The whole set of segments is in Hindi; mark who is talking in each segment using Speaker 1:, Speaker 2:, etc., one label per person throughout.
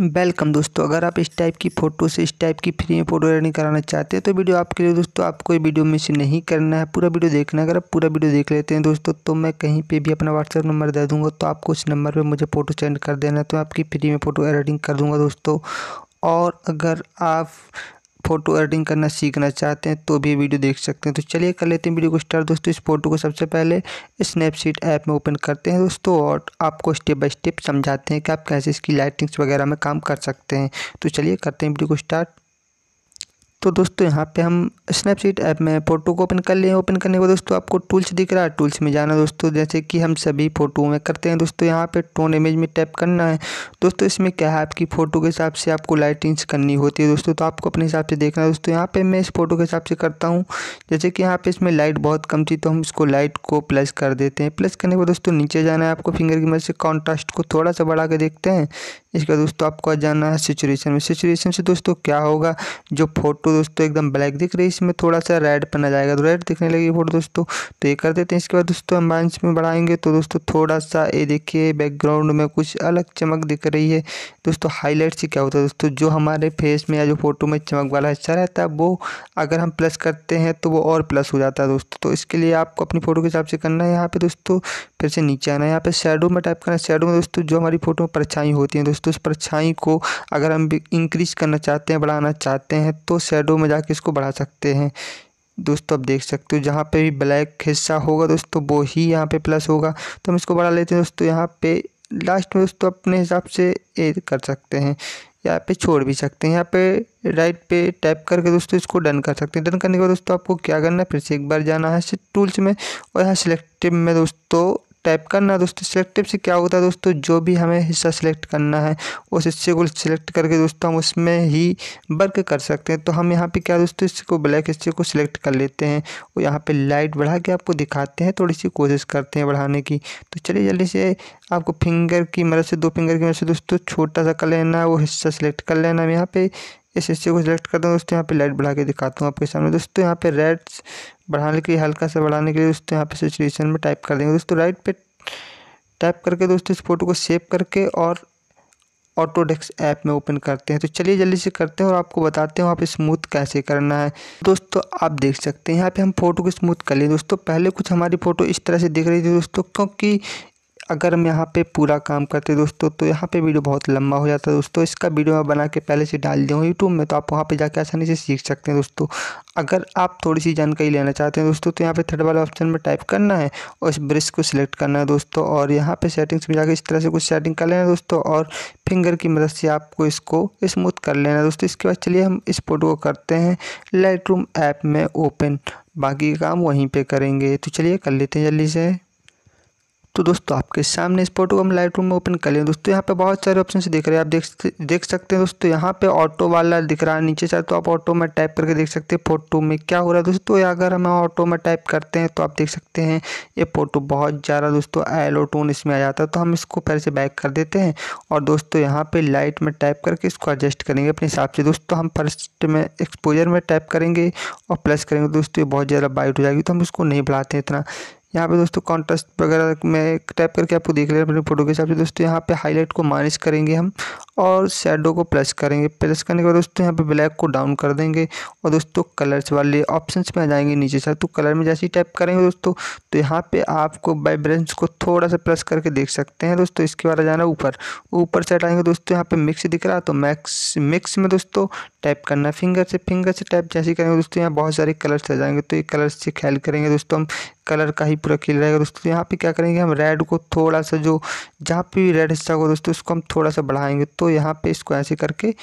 Speaker 1: वेलकम दोस्तों अगर आप इस टाइप की फ़ोटो से इस टाइप की फ्री में फ़ोटो एडिटिंग कराना चाहते हैं तो वीडियो आपके लिए दोस्तों आपको ये वीडियो मिस नहीं करना है पूरा वीडियो देखना है अगर आप पूरा वीडियो देख लेते हैं दोस्तों तो मैं कहीं पे भी अपना व्हाट्सअप नंबर दे दूँगा तो आपको उस नंबर पर मुझे फ़ोटो सेंड कर देना है तो आपकी फ्री में फ़ोटो एडिटिंग कर दूँगा दोस्तों और अगर आप फोटो एडिटिंग करना सीखना चाहते हैं तो भी वीडियो देख सकते हैं तो चलिए कर लेते हैं वीडियो को स्टार्ट दोस्तों इस फोटो को सबसे पहले स्नैपसीट ऐप में ओपन करते हैं दोस्तों और आपको स्टेप बाय स्टेप समझाते हैं कि आप कैसे इसकी लाइटिंग्स वगैरह में काम कर सकते हैं तो चलिए करते हैं वीडियो को स्टार्ट तो दोस्तों यहाँ पे हम स्नैपचीट ऐप में फ़ोटो को ओपन कर लिए ओपन करने को दोस्तों आपको टूल्स दिख रहा है टूल्स में जाना दोस्तों जैसे कि हम सभी फ़ोटो में करते हैं दोस्तों यहाँ पे टोन इमेज में टैप करना है दोस्तों इसमें क्या है आपकी फ़ोटो के हिसाब से आपको लाइटिंग्स करनी होती है दोस्तों तो आपको अपने हिसाब से देखना है दोस्तों यहाँ पर मैं इस फोटो के हिसाब से करता हूँ जैसे कि यहाँ पर इसमें लाइट बहुत कम थी तो हम इसको लाइट को प्लस कर देते हैं प्लस करने के बाद दोस्तों नीचे जाना है आपको फिंगर की मदद से कॉन्ट्रास्ट को थोड़ा सा बढ़ा के देखते हैं इसके बाद दोस्तों आपको जाना है सिचुएशन में सिचुएशन से दोस्तों क्या होगा जो फोटो दोस्तों एकदम ब्लैक दिख रही है इसमें थोड़ा सा रेड पन आ जाएगा तो रेड दिखने लगेगी फोटो दोस्तों तो ये कर देते हैं इसके बाद दोस्तों हम बांस में बढ़ाएंगे तो दोस्तों थोड़ा सा ये देखिए बैकग्राउंड में कुछ अलग चमक दिख रही है दोस्तों हाईलाइट से क्या होता है दोस्तों जो हमारे फेस में या जो फोटो में चमक वाला हिस्सा रहता है वो अगर हम प्लस करते हैं तो वो और प्लस हो जाता है दोस्तों तो इसके लिए आपको अपनी फ़ोटो के हिसाब से करना है यहाँ पे दोस्तों फिर से नीचे आना है यहाँ पे शेडो में टाइप करना है शेडो में दोस्तों जो हमारी फोटो में परछाई होती है दोस्तों तो इस परछाई को अगर हम इंक्रीज करना चाहते हैं बढ़ाना चाहते हैं तो शेडो में जाके इसको बढ़ा सकते हैं दोस्तों आप देख सकते हो जहाँ पे भी ब्लैक हिस्सा होगा दोस्तों वो ही यहाँ पे प्लस होगा तो हम इसको बढ़ा लेते हैं दोस्तों यहाँ पे लास्ट में दोस्तों अपने हिसाब से ये कर सकते हैं यहाँ पे छोड़ भी सकते हैं यहाँ पे राइट पे टैप करके दोस्तों इसको डन कर सकते हैं डन करने के बाद दोस्तों आपको क्या करना है फिर से एक बार जाना है टूल्स में और यहाँ सेलेक्टिव में दोस्तों टाइप करना है दोस्तों सिलेक्टिव से क्या होता है दोस्तों जो भी हमें हिस्सा सेलेक्ट करना है उस हिस्से को सिलेक्ट करके दोस्तों हम उसमें ही वर्क कर सकते हैं तो हम यहाँ पे क्या दोस्तों इसको ब्लैक हिस्से को सिलेक्ट कर लेते हैं और यहाँ पर लाइट बढ़ा के आपको दिखाते हैं थोड़ी सी कोशिश करते हैं बढ़ाने की तो चलिए जल्दी से आपको फिंगर की मदद से दो फिंगर की मदद से दोस्तों छोटा सा कर लेना है वो हिस्सा सिलेक्ट कर लेना हम यहाँ पे इस हिस्से को सिलेक्ट करता हूँ दोस्तों यहाँ पे लाइट बढ़ा के दिखाता हूँ आपके सामने दोस्तों यहाँ पे रेड बढ़ाने के लिए हल्का सा बढ़ाने के लिए दोस्तों यहाँ पे सिचुएशन में टाइप कर देंगे दोस्तों राइट पे टाइप करके दोस्तों इस फोटो को सेव करके और ऑटोडेक्स ऐप में ओपन करते हैं तो चलिए जल्दी से करते हैं और आपको बताते हैं वहाँ पे स्मूथ कैसे करना है दोस्तों आप देख सकते हैं यहाँ पे हम फोटो को स्मूथ कर लें दोस्तों पहले कुछ हमारी फ़ोटो इस तरह से दिख रही थी दोस्तों क्योंकि अगर हम यहाँ पे पूरा काम करते दोस्तों तो यहाँ पे वीडियो बहुत लंबा हो जाता है दोस्तों इसका वीडियो मैं बना के पहले से डाल दिया हूँ यूट्यूब में तो आप वहाँ पे जाके आसानी से सीख सकते हैं दोस्तों अगर आप थोड़ी सी जानकारी लेना चाहते हैं दोस्तों तो यहाँ पे थर्ड वाले ऑप्शन में टाइप करना है और इस ब्रश को सिलेक्ट करना है दोस्तों और यहाँ पर सेटिंग्स में जाकर इस तरह से कुछ सेटिंग कर लेना है दोस्तों और फिंगर की मदद से आपको इसको स्मूथ कर लेना है दोस्तों इसके बाद चलिए हम इस फोटो को करते हैं लाइट ऐप में ओपन बाकी काम वहीं पर करेंगे तो चलिए कर लेते हैं जल्दी से तो दोस्तों आपके सामने इस फोटो को हम लाइट में ओपन कर लें दोस्तों यहाँ पे बहुत सारे ऑप्शन दिख रहे हैं आप देख देख सकते हैं दोस्तों यहाँ पे ऑटो वाला दिख रहा है नीचे चाहे तो आप ऑटो में टाइप करके देख सकते हैं फोटो में क्या हो रहा है दोस्तों अगर हम ऑटो में टाइप करते हैं तो आप देख सकते हैं ये फोटो बहुत ज़्यादा दोस्तों एलो टोन इसमें आ जाता है तो हम इसको फिर से बैक कर देते हैं और दोस्तों यहाँ पर लाइट में टाइप करके इसको एडजस्ट करेंगे अपने हिसाब से दोस्तों हम फर्स्ट में एक्सपोजर में टाइप करेंगे और प्लस करेंगे दोस्तों ये बहुत ज़्यादा बाइट हो जाएगी तो हम इसको नहीं बढ़ाते इतना यहाँ पे दोस्तों कॉन्ट्रास्ट वगैरह में टाइप करके आपको देख लेना अपने फोटो के हिसाब से दोस्तों यहाँ पे हाईलाइट को माइनस करेंगे हम और शेडो को प्लस करेंगे प्लस करने के बाद दोस्तों यहाँ पे ब्लैक को डाउन कर देंगे और दोस्तों कलर्स वाले ऑप्शंस में आ जाएंगे नीचे सर तो कलर में जैसे ही टाइप करेंगे दोस्तों तो यहाँ पे आपको वाइब्रेंस को थोड़ा सा प्लस करके देख सकते हैं दोस्तों इसके बाद आ जाना ऊपर ऊपर से हटाएंगे दोस्तों यहाँ पे मिक्स दिख रहा तो मैक्स मिक्स में दोस्तों टाइप करना फिंगर से फिंगर से टाइप जैसे करेंगे दोस्तों यहाँ बहुत सारे कलर्स आ जाएंगे तो ये कलर्स से ख्याल करेंगे दोस्तों हम कलर का ही पूरा क्लियर रहेगा दोस्तों तो यहाँ पे क्या करेंगे हम रेड को थोड़ा सा जो जहाँ पे भी रेड हिस्सा होगा दोस्तों उसको हम थोड़ा सा बढ़ाएंगे तो यहाँ पे इसको ऐसे करके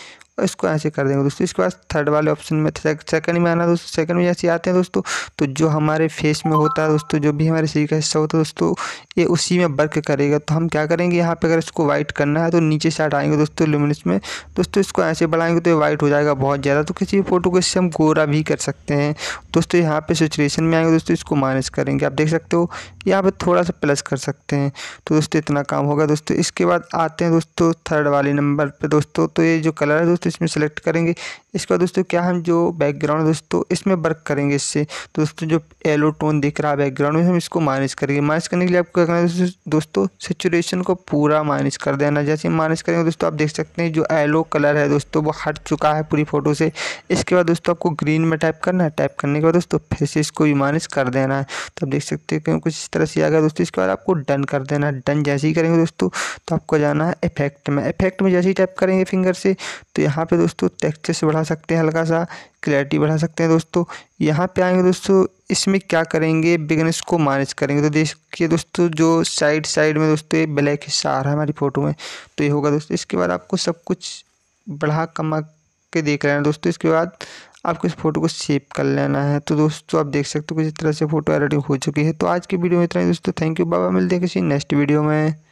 Speaker 1: इसको ऐसे कर देंगे दोस्तों इसके बाद थर्ड वाले ऑप्शन में सेकंड में आना दोस्तों सेकंड में जैसे आते हैं दोस्तों तो जो हमारे फेस में होता है दोस्तों जो भी हमारे शरीर का हिस्सा होता है दोस्तों ये उसी में वर्क करेगा तो हम क्या करेंगे यहाँ पे अगर इसको वाइट करना है तो नीचे से हटाएंगे दोस्तों लुमिनस में दोस्तों इसको ऐसे बढ़ाएंगे तो ये वाइट हो जाएगा बहुत ज़्यादा तो किसी भी फोटो को इससे हम गोरा भी कर सकते हैं दोस्तों यहाँ पर सिचुएशन में आएंगे दोस्तों इसको माइनस करेंगे आप देख सकते हो यहाँ पे थोड़ा सा प्लस कर सकते हैं तो दोस्तों इतना काम होगा दोस्तों इसके बाद आते हैं दोस्तों थर्ड वाले नंबर पे दोस्तों तो ये जो कलर है दोस्तों इसमें सेलेक्ट करेंगे इसके बाद दोस्तों क्या हम जो बैकग्राउंड दोस्तों इसमें वर्क करेंगे इससे तो दोस्तों जो येलो टोन दिख रहा है बैकग्राउंड में हम इसको माइनस करेंगे माइनस करने के लिए आपको क्या करना है दोस्तों सिचुएशन को पूरा माइनस कर देना जैसे माइनस करेंगे दोस्तों आप देख सकते हैं जो येलो कलर है दोस्तों वो हट चुका है पूरी फोटो से इसके बाद दोस्तों आपको ग्रीन में टाइप करना है टाइप करने के बाद दोस्तों फिर से इसको भी माइनस कर देना है तो आप देख सकते हैं कुछ इस तरह से आ गया दोस्तों इसके बाद आपको डन कर देना है डन जैसे ही करेंगे दोस्तों तो आपको जाना है इफेक्ट में इफेक्ट में जैसे ही टाइप करेंगे फिंगर से तो यहाँ पर दोस्तों टेक्चर से बढ़ा बढ़ा सकते हैं हल्का सा क्लैरिटी बढ़ा सकते हैं दोस्तों यहाँ पे आएंगे दोस्तों इसमें क्या करेंगे बिगनेस को मैनेज करेंगे तो देखिए दोस्तों जो साइड साइड में दोस्तों ये ब्लैक हिस्सा आ रहा है हमारी फ़ोटो में तो ये होगा दोस्तों इसके बाद आपको सब कुछ बढ़ा कमा के देख लेना दोस्तों इसके बाद आपको इस फोटो को सेव कर लेना है तो दोस्तों आप देख सकते हो किसी तरह से फोटो एडिटिंग हो चुकी है तो आज की वीडियो में इतना ही दोस्तों थैंक यू बाबा मिलते हैं किसी नेक्स्ट वीडियो में